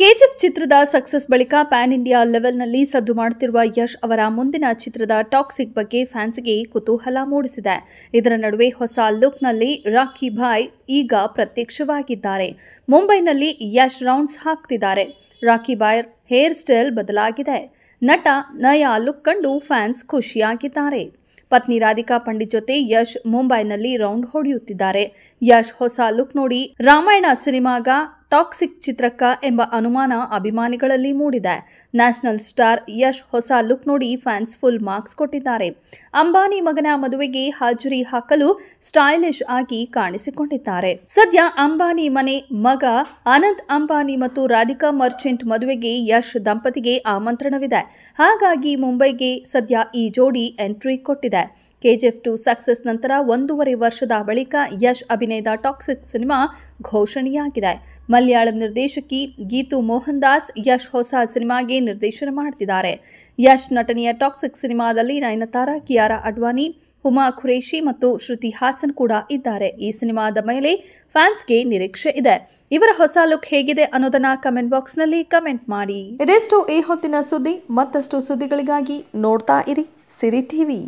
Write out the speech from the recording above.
KGF ಚಿತ್ರದ success ಬಳಿಕ PAN India ಲೆವೆಲ್ನಲ್ಲಿ ಸದ್ದು ಮಾಡುತ್ತಿರುವ ಯಶ್ ಅವರ ಮುಂದಿನ ಚಿತ್ರದ ಟಾಕ್ಸಿಕ್ ಬಗ್ಗೆ ಫ್ಯಾನ್ಸ್ಗೆ ಕುತೂಹಲ ಮೂಡಿಸಿದೆ ಇದರ ನಡುವೆ ಹೊಸ ಲುಕ್ನಲ್ಲಿ ರಾಖಿ ಭಾಯ್ ಈಗ ಪ್ರತ್ಯಕ್ಷವಾಗಿದ್ದಾರೆ ಮುಂಬೈನಲ್ಲಿ ಯಶ್ ರೌಂಡ್ಸ್ ಹಾಕ್ತಿದ್ದಾರೆ ರಾಖಿ ಬಾಯ್ ಹೇರ್ ಸ್ಟೈಲ್ ಬದಲಾಗಿದೆ ನಟ ನಯಾ ಲುಕ್ ಕಂಡು ಫ್ಯಾನ್ಸ್ ಖುಷಿಯಾಗಿದ್ದಾರೆ ಪತ್ನಿ ರಾಧಿಕಾ ಪಂಡಿತ್ ಜೊತೆ ಯಶ್ ಮುಂಬೈನಲ್ಲಿ ರೌಂಡ್ ಹೊಡೆಯುತ್ತಿದ್ದಾರೆ ಯಶ್ ಹೊಸ ಲುಕ್ ನೋಡಿ ರಾಮಾಯಣ ಸಿನಿಮಾಗ ಟಾಕ್ಸಿಕ್ ಚಿತ್ರಕ್ಕ ಎಂಬ ಅನುಮಾನ ಅಭಿಮಾನಿಗಳಲ್ಲಿ ಮೂಡಿದೆ ನ್ಯಾಷನಲ್ ಸ್ಟಾರ್ ಯಶ್ ಹೊಸ ಲುಕ್ ನೋಡಿ ಫ್ಯಾನ್ಸ್ ಫುಲ್ ಮಾರ್ಕ್ಸ್ ಕೊಟ್ಟಿದ್ದಾರೆ ಅಂಬಾನಿ ಮಗನ ಮದುವೆಗೆ ಹಾಜರಿ ಹಾಕಲು ಸ್ಟೈಲಿಶ್ ಆಗಿ ಕಾಣಿಸಿಕೊಂಡಿದ್ದಾರೆ ಸದ್ಯ ಅಂಬಾನಿ ಮನೆ ಮಗ ಅನಂತ್ ಅಂಬಾನಿ ಮತ್ತು ರಾಧಿಕಾ ಮರ್ಚೆಂಟ್ ಮದುವೆಗೆ ಯಶ್ ದಂಪತಿಗೆ ಆಮಂತ್ರಣವಿದೆ ಹಾಗಾಗಿ ಮುಂಬೈಗೆ ಸದ್ಯ ಈ ಜೋಡಿ ಎಂಟ್ರಿ ಕೊಟ್ಟಿದೆ ಕೆಜಿಎಫ್ ಟು ಸಕ್ಸಸ್ ನಂತರ ಒಂದೂವರೆ ವರ್ಷದ ಬಳಿಕ ಯಶ್ ಅಭಿನಯದ ಟಾಕ್ಸಿಕ್ ಸಿನಿಮಾ ಘೋಷಣೆಯಾಗಿದೆ ಮಲಯಾಳಂ ನಿರ್ದೇಶಕಿ ಗೀತು ಮೋಹನ್ ದಾಸ್ ಯಶ್ ಹೊಸ ಸಿನಿಮಾಗೆ ನಿರ್ದೇಶನ ಮಾಡುತ್ತಿದ್ದಾರೆ ಯಶ್ ನಟನೆಯ ಟಾಕ್ಸಿಕ್ ಸಿನಿಮಾದಲ್ಲಿ ನಯನತಾರ ಕಿಯಾರ ಅಡ್ವಾನಿ ಹುಮಾ ಖುರೇಶಿ ಮತ್ತು ಶ್ರುತಿ ಹಾಸನ್ ಕೂಡ ಇದ್ದಾರೆ ಈ ಸಿನಿಮಾದ ಮೇಲೆ ಫ್ಯಾನ್ಸ್ಗೆ ನಿರೀಕ್ಷೆ ಇದೆ ಇವರ ಹೊಸ ಲುಕ್ ಹೇಗಿದೆ ಅನ್ನೋದನ್ನ ಕಮೆಂಟ್ ಬಾಕ್ಸ್ನಲ್ಲಿ ಕಮೆಂಟ್ ಮಾಡಿ ಇದೆಷ್ಟು ಈ ಹೊತ್ತಿನ ಸುದ್ದಿ ಮತ್ತಷ್ಟು ಸುದ್ದಿಗಳಿಗಾಗಿ ನೋಡ್ತಾ ಇರಿ ಸಿರಿ ಟಿವಿ